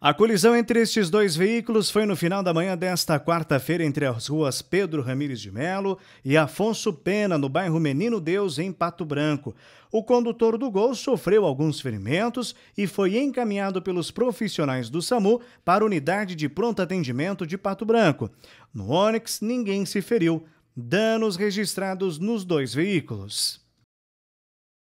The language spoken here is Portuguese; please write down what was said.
A colisão entre estes dois veículos foi no final da manhã desta quarta-feira entre as ruas Pedro Ramires de Melo e Afonso Pena, no bairro Menino Deus, em Pato Branco. O condutor do Gol sofreu alguns ferimentos e foi encaminhado pelos profissionais do SAMU para a unidade de pronto atendimento de Pato Branco. No Onix, ninguém se feriu. Danos registrados nos dois veículos.